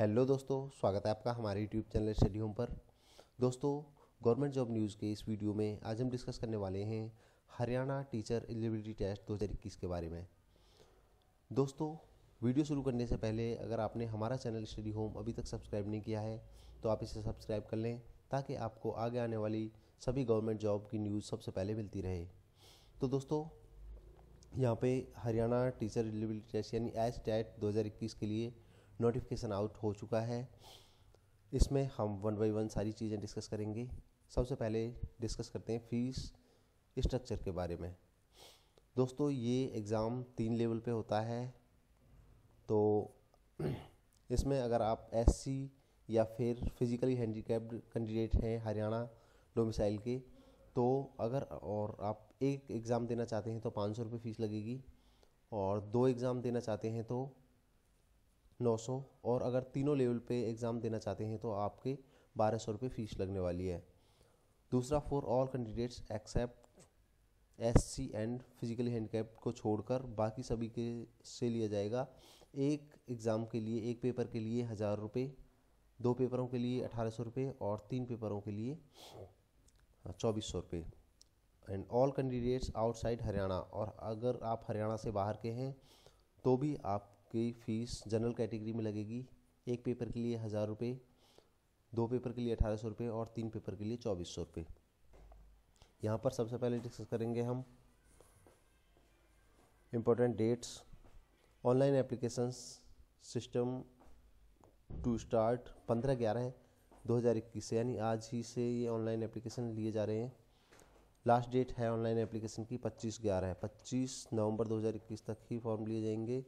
hello दोस्तों स्वागत है आपका हमारे यूट्यूब चैनल स्टडी होम पर दोस्तों गवर्नमेंट जॉब न्यूज़ के इस वीडियो में आज हम डिस्कस करने वाले हैं हरियाणा टीचर एलिजिबिलिटी टेस्ट इक्कीस के बारे में दोस्तों वीडियो शुरू करने से पहले अगर आपने हमारा चैनल स्टडी होम अभी तक सब्सक्राइब नहीं किया है तो आप इसे सब्सक्राइब कर लें ताकि आपको आगे आने वाली सभी गवर्नमेंट जॉब की न्यूज़ सबसे पहले मिलती रहे तो दोस्तों यहाँ पे हरियाणा टीचर एलिजिबिलिटी टेस्ट यानी एच टेट इक्कीस के लिए नोटिफिकेशन आउट हो चुका है इसमें हम वन बाई वन सारी चीज़ें डिस्कस करेंगे सबसे पहले डिस्कस करते हैं फीस स्ट्रक्चर के बारे में दोस्तों ये एग्ज़ाम तीन लेवल पे होता है तो इसमें अगर आप एससी या फिर फिज़िकली हैंडीकैप्ड कैंडिडेट हैं हरियाणा डोमिसाइल के तो अगर और आप एक एग्ज़ाम देना चाहते हैं तो पाँच सौ रुपये फ़ीस लगेगी और दो एग्ज़ाम देना चाहते हैं तो 900 और अगर तीनों लेवल पे एग्ज़ाम देना चाहते हैं तो आपके बारह सौ रुपये फ़ीस लगने वाली है दूसरा for all candidates except S C and physically handicap को छोड़कर बाकी सभी के से लिया जाएगा एक एग्ज़ाम के लिए एक पेपर के लिए हज़ार रुपये दो पेपरों के लिए अठारह सौ रुपये और तीन पेपरों के लिए चौबीस सौ रुपये and all candidates outside Haryana और अगर आप हरियाणा से बाहर के हैं तो भी आप की फ़ीस जनरल कैटेगरी में लगेगी एक पेपर के लिए हज़ार रुपये दो पेपर के लिए अठारह सौ रुपये और तीन पेपर के लिए चौबीस सौ रुपये यहाँ पर सबसे पहले डिस्कस करेंगे हम important dates online applications system to start पंद्रह ग्यारह दो हज़ार इक्कीस से यानी आज ही से ये ऑनलाइन एप्लीकेशन लिए जा रहे हैं लास्ट डेट है ऑनलाइन एप्लीकेशन की पच्चीस ग्यारह पच्चीस नवंबर दो हज़ार इक्कीस तक ही फॉर्म लिए जाएंगे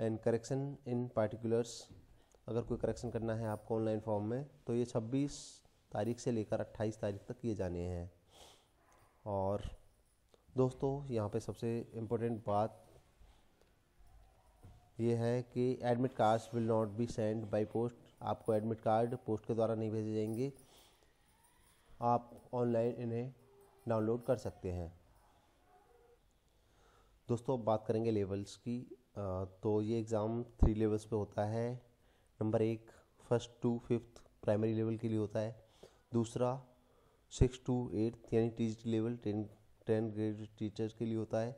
एंड करेक्शन इन पार्टिकुलर्स अगर कोई करेक्शन करना है आपको ऑनलाइन फॉर्म में तो ये 26 तारीख से लेकर 28 तारीख तक किए जाने हैं और दोस्तों यहाँ पे सबसे इम्पोर्टेंट बात ये है कि admit cards will not be send by post आपको एडमिट कार्ड पोस्ट के द्वारा नहीं भेजे जाएंगे आप ऑनलाइन इन्हें डाउनलोड कर सकते हैं दोस्तों अब बात करेंगे लेवल्स की तो ये एग्ज़ाम थ्री लेवल्स पे होता है नंबर एक first to fifth primary level के लिए होता है दूसरा सिक्स टू एट्थ यानी T level ten ten grade teachers के लिए होता है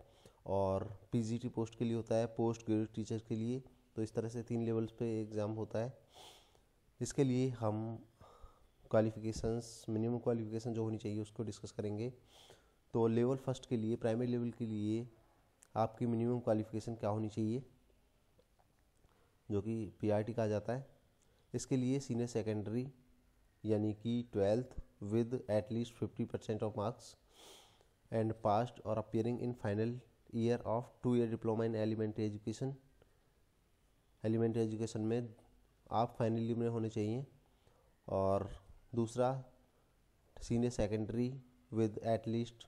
और पीजीटी पोस्ट के लिए होता है पोस्ट ग्रेजुएट टीचर्स के लिए तो इस तरह से तीन लेवल्स पे एग्ज़ाम होता है इसके लिए हम क्वालिफिकेशंस मिनिमम क्वालिफिकेशन जो होनी चाहिए उसको डिस्कस करेंगे तो लेवल फर्स्ट के लिए प्राइमरी लेवल के लिए आपकी मिनिमम क्वालिफिकेशन क्या होनी चाहिए जो कि पीआरटी कहा जाता है इसके लिए सीनियर सेकेंडरी यानी कि twelfth with at least fifty percent of marks and past और appearing in final year of two year diploma in elementary education elementary education में आप फाइनल ईयर में होने चाहिए और दूसरा senior secondary with at least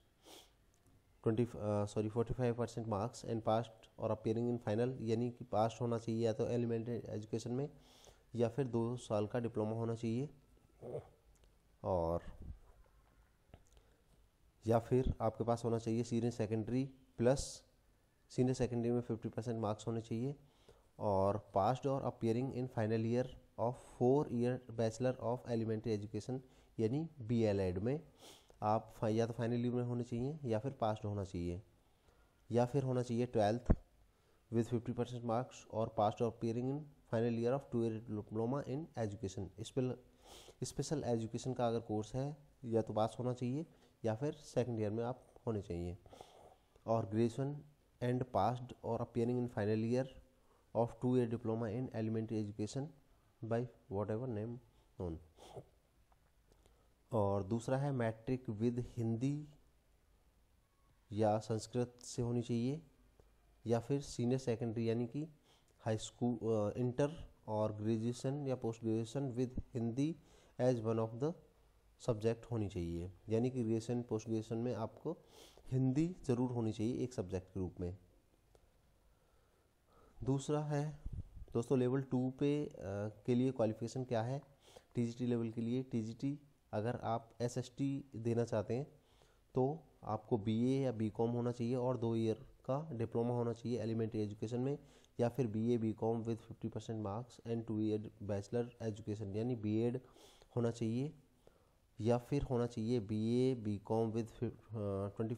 twenty sorry forty five percent marks and past और appearing in final यानी कि पास्ट होना चाहिए या तो एलिमेंट्री एजुकेशन में या फिर दो साल का डिप्लोमा होना चाहिए और या फिर आपके पास होना चाहिए senior secondary plus senior secondary में फिफ्टी परसेंट मार्क्स होने चाहिए और पास्ट और appearing in final year of four year bachelor of elementary education यानी बी में आप या तो फाइनल ईयर में होने चाहिए या फिर पास्ट होना चाहिए या फिर होना चाहिए twelfth with fifty percent marks और पास्ट और appearing in final year of two year diploma in education special education का अगर कोर्स है या तो पास होना चाहिए या फिर सेकेंड ईयर में आप होने चाहिए और ग्रेजुएशन एंड पास्ड और appearing in final year of two year diploma in elementary education by whatever name known और दूसरा है मैट्रिक विद हिंदी या संस्कृत से होनी चाहिए या फिर सीनियर सेकेंडरी यानी कि हाई स्कूल इंटर और ग्रेजुएशन या post graduation with Hindi as one of the subject होनी चाहिए यानी कि ग्रेजुएशन पोस्ट ग्रेजुएशन में आपको हिंदी ज़रूर होनी चाहिए एक सब्जेक्ट के रूप में दूसरा है दोस्तों लेवल टू पे आ, के लिए क्वालिफिकेशन क्या है टी लेवल के लिए टी अगर आप एस देना चाहते हैं तो आपको बी या बी होना चाहिए और दो ईयर का डिप्लोमा होना चाहिए एलिमेंट्री एजुकेशन में या फिर B A B Com with fifty percent marks and two year bachelor education यानी बी एड होना चाहिए या फिर होना चाहिए B A B com with twenty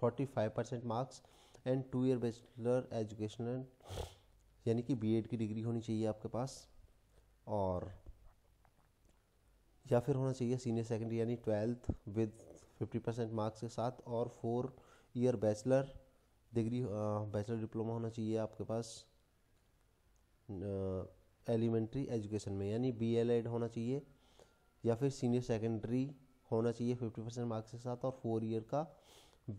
forty five percent marks and two year bachelor education यानी कि बी एड की डिग्री होनी चाहिए आपके पास और या फिर होना चाहिए सीनियर सेकेंडरी यानी twelfth with fifty percent marks के साथ और four year bachelor degree bachelor diploma होना चाहिए आपके पास एलिमेंट्री एजुकेशन में यानी बी एल एड होना चाहिए या फिर सीनियर सेकेंडरी होना चाहिए फिफ्टी परसेंट मार्क्स के साथ और फोर ईयर का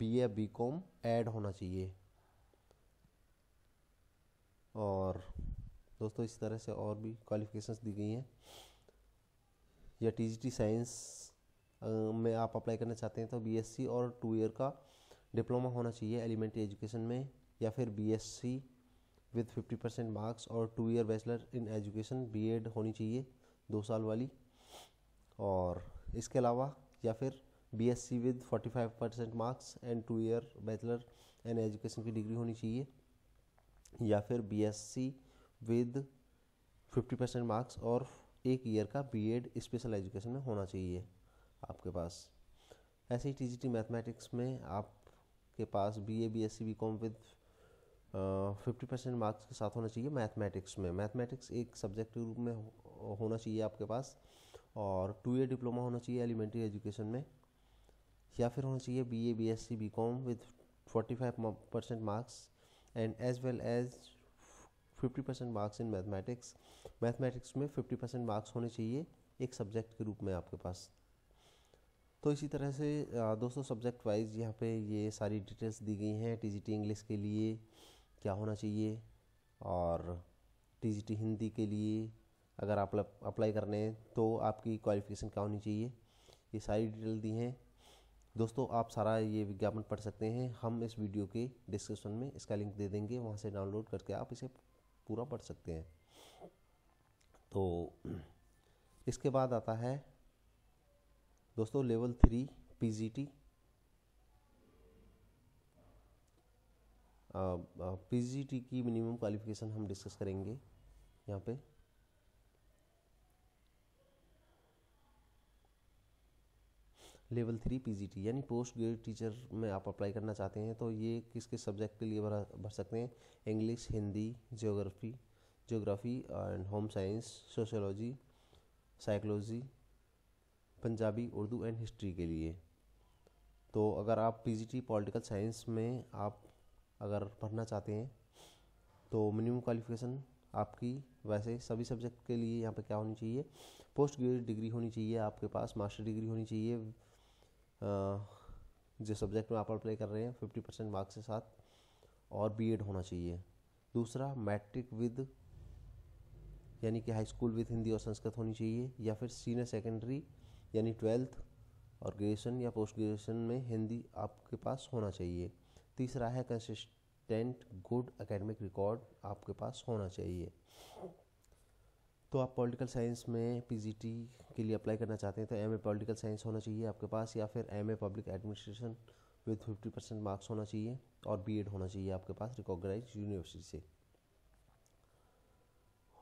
B A B Com Ed होना चाहिए और दोस्तों इस तरह से और भी क्वालिफिकेशंस दी गई हैं या टी जी टी साइंस में आप अप्लाई करना चाहते हैं तो बीएससी और टू ईयर का डिप्लोमा होना चाहिए एलिमेंट्री एजुकेशन में या फिर BSc with fifty percent marks और two year bachelor in education BEd होनी चाहिए दो साल वाली और इसके अलावा या फिर BSc with forty five percent marks and two year bachelor in education की डिग्री होनी चाहिए या फिर BSc with fifty percent marks और एक ईयर का बीएड स्पेशल एजुकेशन में होना चाहिए आपके पास ऐसे ही टीजीटी मैथमेटिक्स में आपके पास BA BSc BCom with fifty percent marks के साथ होना चाहिए मैथमेटिक्स में मैथमेटिक्स एक सब्जेक्ट के रूप में हो, होना चाहिए आपके पास और टू ईयर डिप्लोमा होना चाहिए एलिमेंट्री एजुकेशन में या फिर होना चाहिए B A B S C B com with forty five percent marks and as well as fifty percent marks in mathematics mathematics में फिफ्टी परसेंट मार्क्स होने चाहिए एक सब्जेक्ट के रूप में आपके पास तो इसी तरह से दोस्तों सब्जेक्ट वाइज यहाँ पे ये सारी डिटेल्स दी गई हैं टी इंग्लिश के लिए क्या होना चाहिए और टी हिंदी के लिए अगर आप अप्लाई कर रहे हैं तो आपकी क्वालिफिकेशन क्या होनी चाहिए ये सारी डिटेल दी हैं दोस्तों आप सारा ये विज्ञापन पढ़ सकते हैं हम इस वीडियो के डिस्क्रिप्शन में इसका लिंक दे देंगे वहाँ से डाउनलोड करके आप इसे पूरा पढ़ सकते हैं तो इसके बाद आता है दोस्तों लेवल थ्री पीजीटी पीजीटी की मिनिमम क्वालिफिकेशन हम डिस्कस करेंगे यहाँ पे लेवल थ्री पीजीटी यानी पोस्ट ग्रेजुएट टीचर में आप अप्लाई करना चाहते हैं तो ये किस किस सब्जेक्ट के लिए भर भर सकते हैं English Hindi geography geography and home science sociology psychology Punjabi Urdu and history के लिए तो अगर आप पीजीटी पॉलिटिकल साइंस में आप अगर पढ़ना चाहते हैं तो मिनिमम क्वालिफिकेशन आपकी वैसे सभी सब्जेक्ट के लिए यहाँ पे क्या होनी चाहिए पोस्ट ग्रेजुएट डिग्री होनी चाहिए आपके पास मास्टर डिग्री होनी चाहिए जो सब्जेक्ट में आप अप्लाई कर रहे हैं फिफ्टी परसेंट मार्क्स के साथ और बी एड होना चाहिए दूसरा मैट्रिक विद यानी कि हाई स्कूल विद हिंदी और संस्कृत होनी चाहिए या फिर सीनियर सेकेंडरी यानी ट्वेल्थ और ग्रेजुएशन या पोस्ट ग्रेजुएशन में हिंदी आपके पास होना चाहिए तीसरा है कंसिस्टेंट गुड एकेडमिक रिकॉर्ड आपके पास होना चाहिए तो आप पॉलिटिकल साइंस में पी के लिए अप्लाई करना चाहते हैं तो ए पॉलिटिकल साइंस होना चाहिए आपके पास या फिर a public administration with fifty percent marks होना चाहिए और बी एड होना चाहिए आपके पास रिकॉग्नाइज यूनिवर्सिटी से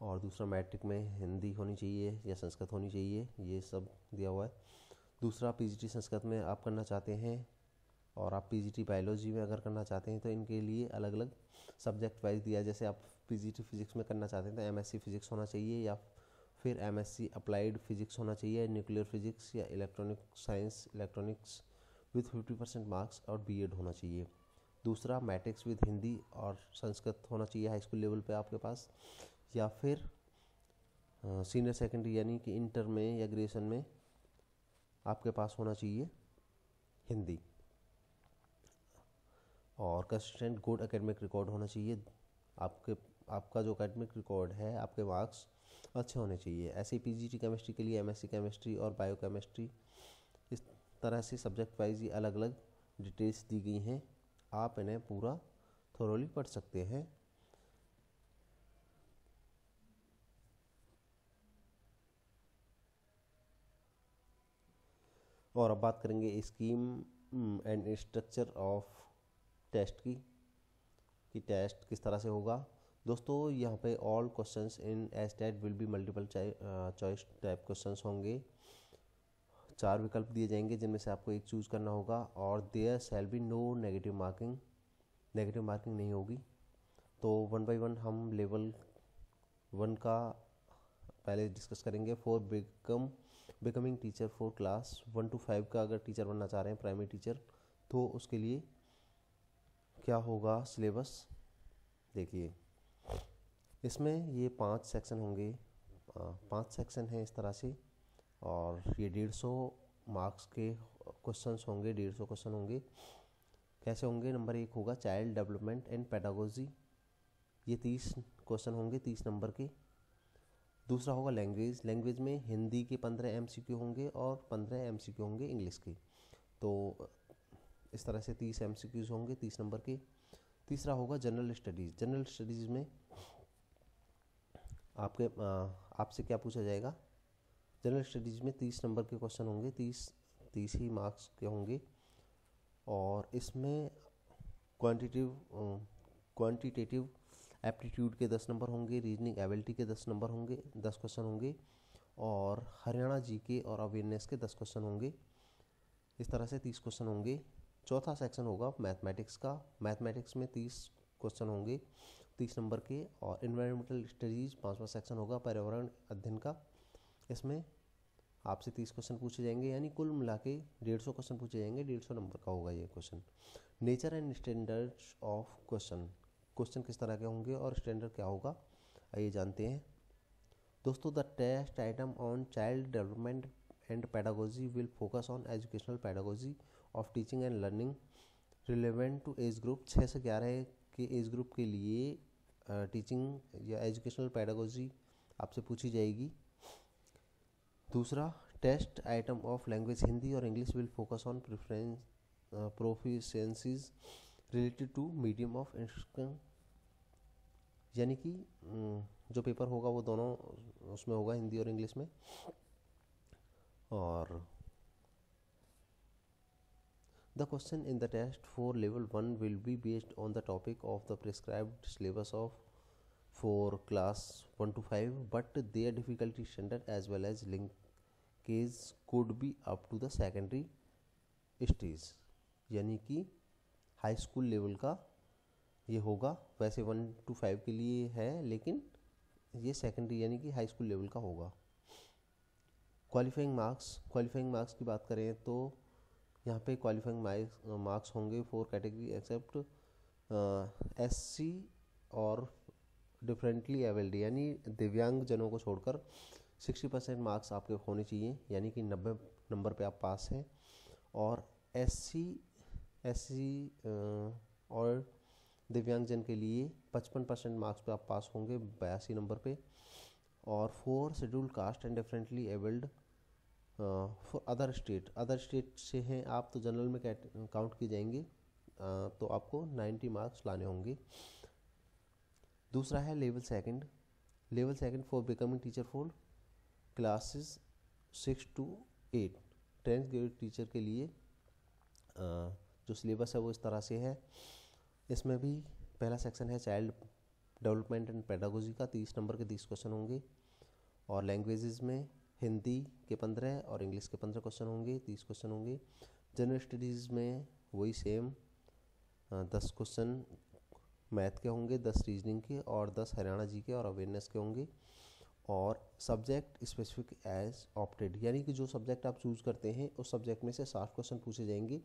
और दूसरा मैट्रिक में हिंदी होनी चाहिए या संस्कृत होनी चाहिए ये सब दिया हुआ है दूसरा टी संस्कृत में आप करना चाहते हैं और आप पीजीटी बायोलॉजी में अगर करना चाहते हैं तो इनके लिए अलग अलग सब्जेक्ट वाइज दिया जैसे आप पीजीटी फिजिक्स में करना चाहते हैं तो एमएससी फिजिक्स होना चाहिए या फिर एमएससी अप्लाइड फिजिक्स होना चाहिए न्यूक्लियर फिजिक्स या electronic science electronics with fifty percent marks और बीएड होना चाहिए दूसरा मैट्रिक्स विद हिंदी और संस्कृत होना चाहिए हाई स्कूल लेवल पे आपके पास या फिर सीनियर सेकेंडरी यानी कि इंटर में या ग्रेजुएसन में आपके पास होना चाहिए हिंदी और कंसिस्टेंट गुड एकेडमिक रिकॉर्ड होना चाहिए आपके आपका जो एकेडमिक रिकॉर्ड है आपके मार्क्स अच्छे होने चाहिए ऐसे ही पीजीटी केमिस्ट्री के लिए सी केमिस्ट्री और बायो केमिस्ट्री इस तरह से सब्जेक्ट वाइज ही अलग अलग डिटेल्स दी गई हैं आप इन्हें पूरा थोरोली पढ़ सकते हैं और अब बात करेंगे scheme and structure of test की कि टेस्ट किस तरह से होगा दोस्तों यहाँ पे all questions in S TET will be multiple choice type questions होंगे चार विकल्प दिए जाएंगे जिनमें से आपको एक चूज़ करना होगा और there shall be no negative marking negative marking नहीं होगी तो वन बाई वन हम लेवल वन का पहले डिस्कस करेंगे for become becoming teacher for class one two five का अगर टीचर बनना चाह रहे हैं प्राइमरी टीचर तो उसके लिए क्या होगा सिलेबस देखिए इसमें ये पांच सेक्शन होंगे पांच सेक्शन हैं इस तरह से और ये डेढ़ सौ मार्क्स के क्वेश्चंस होंगे डेढ़ सौ क्वेश्चन होंगे कैसे होंगे नंबर एक होगा चाइल्ड डेवलपमेंट एंड पैडागोजी ये तीस क्वेश्चन होंगे तीस नंबर के दूसरा होगा लैंग्वेज लैंग्वेज में हिंदी के पंद्रह एम होंगे और पंद्रह एम होंगे इंग्लिश के तो इस तरह से तीस एम होंगे तीस नंबर के तीसरा होगा जनरल स्टडीज़ जनरल स्टडीज़ में आपके आपसे क्या पूछा जाएगा जनरल स्टडीज़ में तीस नंबर के क्वेश्चन होंगे तीस तीस ही मार्क्स के होंगे और इसमें क्वांटिटिव क्वांटिटेटिव एप्टीट्यूड के दस नंबर होंगे रीजनिंग एबिलिटी के दस नंबर होंगे दस क्वेश्चन होंगे और हरियाणा जी के और अवेयरनेस के दस क्वेश्चन होंगे इस तरह से तीस क्वेश्चन होंगे चौथा सेक्शन होगा मैथमेटिक्स का मैथमेटिक्स में तीस क्वेश्चन होंगे तीस नंबर के और इन्वायरमेंटल स्टडीज पाँचवा सेक्शन होगा पर्यावरण अध्ययन का इसमें आपसे तीस क्वेश्चन पूछे जाएंगे यानी कुल मिला के डेढ़ सौ क्वेश्चन पूछे जाएंगे डेढ़ सौ नंबर का होगा ये question nature and standards of question question किस तरह के होंगे और स्टैंडर्ड क्या होगा आइए जानते हैं दोस्तों the test item on child development and pedagogy will focus on educational pedagogy of teaching and learning relevant to age group छः से ग्यारह के एज ग्रुप के लिए टीचिंग या एजुकेशनल पैडागोजी आपसे पूछी जाएगी दूसरा test item of language Hindi और English will focus on preference proficiencies related to medium of instruction यानी कि जो पेपर होगा वो दोनों उसमें होगा हिंदी और इंग्लिश में और The question in the test for level 1 will be based on the topic of the prescribed syllabus of for class 1 to 5 but their difficulty standard as well as linkage could be up to the secondary stage यानी कि high school level का ये होगा वैसे one two five के लिए है लेकिन ये सेकेंडरी यानी कि हाई स्कूल लेवल का होगा क्वालिफाइंग मार्क्स क्वालिफाइंग मार्क्स की बात करें तो यहाँ पे क्वालिफाइंग मार्क्स मार्क्स होंगे for category except S C और डिफरेंटली एवेल्ड यानी दिव्यांग जनों को छोड़कर 60 परसेंट मार्क्स आपके होने चाहिए यानी कि 90 नंबर पे आप पास हैं और एस सी एस सी और दिव्यांगजन के लिए 55 परसेंट मार्क्स पे आप पास होंगे बयासी नंबर पे और for schedule caste and differently abled for other state other state से हैं आप तो जनरल में काउंट किए जाएंगे तो आपको 90 मार्क्स लाने होंगे दूसरा है level second level second for becoming teacher for classes six to eight tenth grade teacher के लिए जो सिलेबस है वो इस तरह से है इसमें भी पहला सेक्शन है चाइल्ड डेवलपमेंट एंड पैडागोजी का तीस नंबर के तीस क्वेश्चन होंगे और लैंग्वेजेस में हिंदी के पंद्रह और इंग्लिश के पंद्रह क्वेश्चन होंगे तीस क्वेश्चन होंगे जनरल स्टडीज़ में वही सेम दस क्वेश्चन मैथ के होंगे दस रीजनिंग के और दस हरियाणा जी के और अवेयरनेस के होंगे और सब्जेक्ट स्पेसिफिक एज ऑप्टेड यानी कि जो सब्जेक्ट आप चूज़ करते हैं उस सब्जेक्ट में से साठ क्वेश्चन पूछे जाएंगे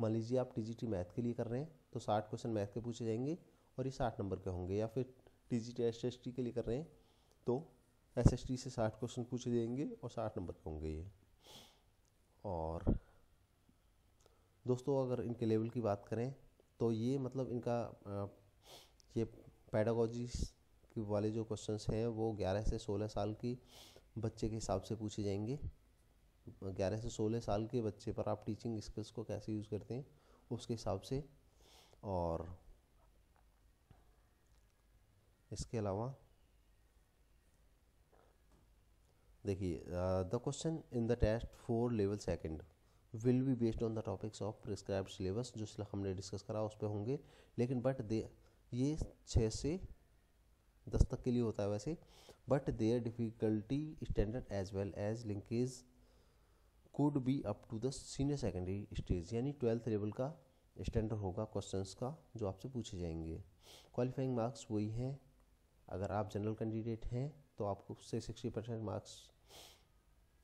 मान लीजिए आप टी मैथ के लिए कर रहे हैं तो साठ क्वेश्चन मैथ के पूछे जाएंगे और ये साठ नंबर के होंगे या फिर टी एस के लिए कर रहे हैं तो एस एस टी से साठ क्वेश्चन पूछे जाएंगे और साठ नंबर के होंगे ये और दोस्तों अगर इनके लेवल की बात करें तो ये मतलब इनका ये पैडागोजी वाले जो क्वेश्चन हैं वो 11 से 16 साल की बच्चे के हिसाब से पूछे जाएंगे 11 से 16 साल के बच्चे पर आप टीचिंग स्किल्स को कैसे यूज़ करते हैं उसके हिसाब से और इसके अलावा देखिए the question in the test for level second will be based on the topics of prescribe syllabus जो हमने डिस्कस करा उस पर होंगे लेकिन बट दे ये छः से दस तक के लिए होता है वैसे but there difficulty standard as well as linkage could be up to the senior secondary stage यानी ट्वेल्थ लेवल का स्टैंडर्ड होगा क्वेश्चंस का जो आपसे पूछे जाएंगे क्वालिफाइंग मार्क्स वही हैं अगर आप जनरल कैंडिडेट हैं तो आपको उससे सिक्सटी परसेंट मार्क्स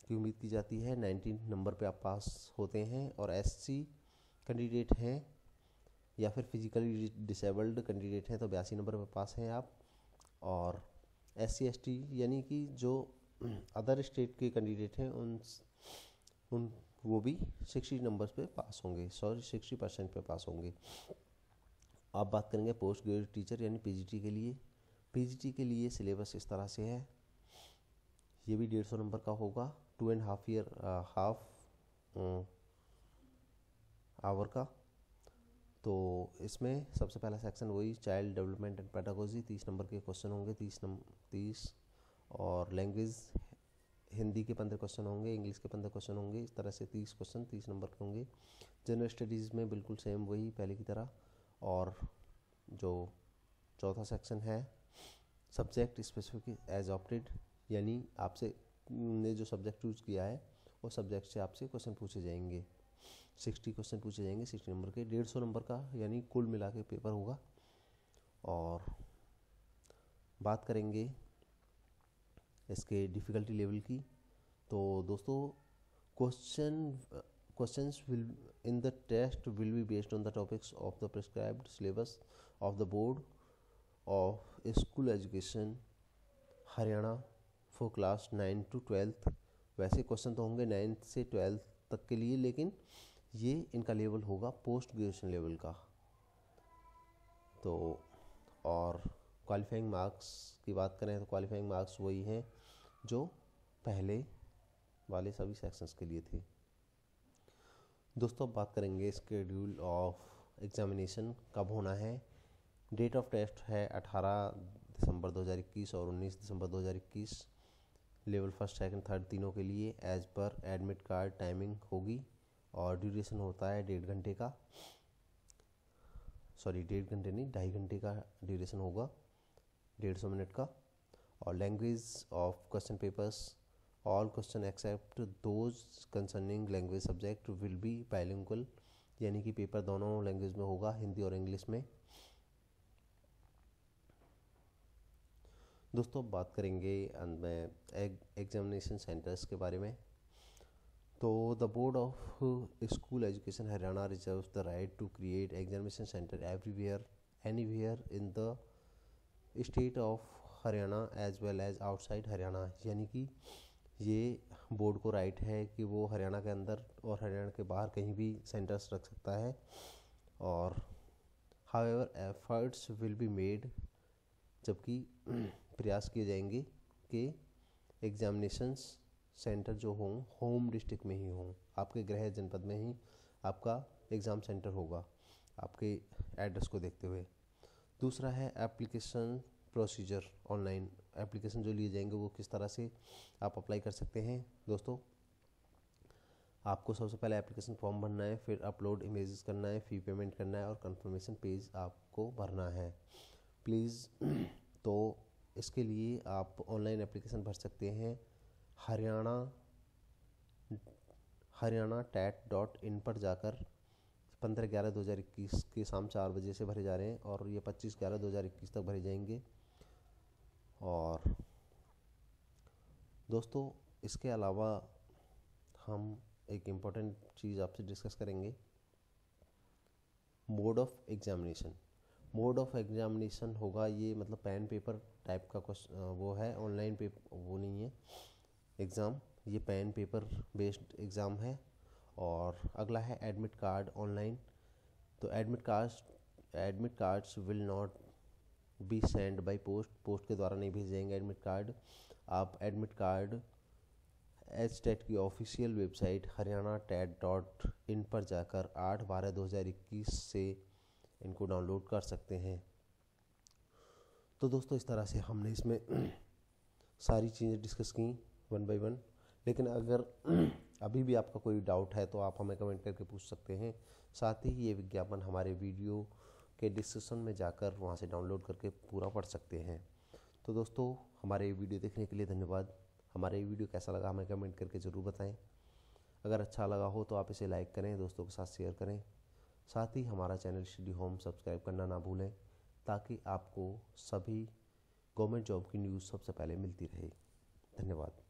की उम्मीद की जाती है नाइनटीन नंबर पे आप पास होते हैं और एससी कैंडिडेट हैं या फिर फिजिकली डिसेबल्ड कैंडिडेट हैं तो बयासी नंबर पे पास हैं आप और एस सी एस टी यानी कि जो अदर स्टेट के कैंडिडेट हैं उन उन वो भी सिक्सटी नंबर पे पास होंगे सॉरी सिक्सटी परसेंट पे पास होंगे आप बात करेंगे पोस्ट ग्रेजुएट टीचर यानी पीजीटी के लिए पीजीटी के लिए सिलेबस इस तरह से है ये भी डेढ़ सौ नंबर का होगा two and half year half hour का तो इसमें सबसे पहला सेक्शन वही चाइल्ड डेवलपमेंट एंड पैटागोजी तीस नंबर के क्वेश्चन होंगे तीस नंबर तीस और लैंग्वेज हिंदी के पंद्रह क्वेश्चन होंगे इंग्लिश के पंद्रह क्वेश्चन होंगे इस तरह से तीस क्वेश्चन तीस नंबर के होंगे जनरल स्टडीज़ में बिल्कुल सेम वही पहले की तरह और जो चौथा सेक्शन है सब्जेक्ट स्पेसिफिक एज ऑप्टेड यानी आपसे ने जो सब्जेक्ट चूज़ किया है वो सब्जेक्ट से आपसे क्वेश्चन पूछे जाएंगे सिक्सटी क्वेश्चन पूछे जाएंगे सिक्सटी नंबर के डेढ़ सौ नंबर का यानी कुल मिला के पेपर होगा और बात करेंगे इसके डिफ़िकल्टी लेवल की तो दोस्तों question question will in the test will be based on the topics of the prescribed syllabus of the board of school education Haryana for class nine to twelfth वैसे क्वेश्चन तो होंगे नाइन्थ से twelfth तक के लिए लेकिन ये इनका लेवल होगा पोस्ट ग्रेजुएशन लेवल का तो और क्वालिफाइंग मार्क्स की बात करें तो क्वालिफाइंग मार्क्स वही हैं जो पहले वाले सभी सेक्शंस के लिए थे दोस्तों अब बात करेंगे स्केड्यूल ऑफ एग्ज़ामिनेशन कब होना है डेट ऑफ टेस्ट है 18 दिसंबर 2021 और 19 दिसंबर 2021 लेवल फर्स्ट सेकंड थर्ड तीनों के लिए as per admit card timing होगी और ड्यूरेशन होता है डेढ़ घंटे का सॉरी डेढ़ घंटे नहीं ढाई घंटे का ड्यूरेशन होगा डेढ़ सौ मिनट का और language of question papers all question except those concerning language subject will be bilingual यानी कि पेपर दोनों लैंग्वेज में होगा हिंदी और इंग्लिश में दोस्तों बात करेंगे अंत में एग्जामिनेशन सेंटर्स के बारे में तो the board of school education Haryana reserve the right to create examination centre everywhere where in the state of Haryana as well as outside Haryana यानी कि ये बोर्ड को राइट है कि वो हरियाणा के अंदर और हरियाणा के बाहर कहीं भी सेंटर्स रख सकता है और however efforts will be made जबकि प्रयास किए जाएंगे कि एग्जामिनेशंस सेंटर जो हों होम डिस्ट्रिक्ट में ही हों आपके गृह जनपद में ही आपका एग्ज़ाम सेंटर होगा आपके एड्रेस को देखते हुए दूसरा है एप्लीकेशन प्रोसीजर ऑनलाइन एप्लीकेशन जो लिए जाएंगे वो किस तरह से आप अप्लाई कर सकते हैं दोस्तों आपको सबसे पहले एप्लीकेशन फॉर्म भरना है फिर अपलोड इमेजेस करना है फ़ी पेमेंट करना है और कंफर्मेशन पेज आपको भरना है प्लीज़ तो इसके लिए आप ऑनलाइन एप्लीकेशन भर सकते हैं Haryana Haryana TET dot in पर जाकर पंद्रह ग्यारह दो हज़ार इक्कीस के शाम चार बजे से भरे जा रहे हैं और ये पच्चीस ग्यारह दो हज़ार इक्कीस तक भरे जाएंगे और दोस्तों इसके अलावा हम एक इम्पॉर्टेंट चीज़ आपसे डिस्कस करेंगे board of examination mode of examination होगा ये मतलब पेन पेपर टाइप का वो है ऑनलाइन पेपर वो नहीं है एग्ज़ाम ये पेन पेपर बेस्ड एग्ज़ाम है और अगला है एडमिट कार्ड ऑनलाइन तो admit card admit cards will not be send by post post के द्वारा नहीं भेजेंगे एडमिट कार्ड आप एडमिट कार्ड एच टेट की official website Haryana TET dot in पर जाकर आठ बारह दो हज़ार इक्कीस से इनको डाउनलोड कर सकते हैं तो दोस्तों इस तरह से हमने इसमें सारी चीज़ें डिस्कस की वन बाय वन लेकिन अगर अभी भी आपका कोई डाउट है तो आप हमें कमेंट करके पूछ सकते हैं साथ ही ये विज्ञापन हमारे वीडियो के डिस्क्रिप्शन में जाकर वहाँ से डाउनलोड करके पूरा पढ़ सकते हैं तो दोस्तों हमारे वीडियो देखने के लिए धन्यवाद हमारे ये वीडियो कैसा लगा हमें कमेंट करके ज़रूर बताएं अगर अच्छा लगा हो तो आप इसे लाइक करें दोस्तों के साथ शेयर करें साथ ही हमारा चैनल स्टडी होम सब्सक्राइब करना ना भूलें ताकि आपको सभी गवर्नमेंट जॉब की न्यूज़ सबसे पहले मिलती रहे धन्यवाद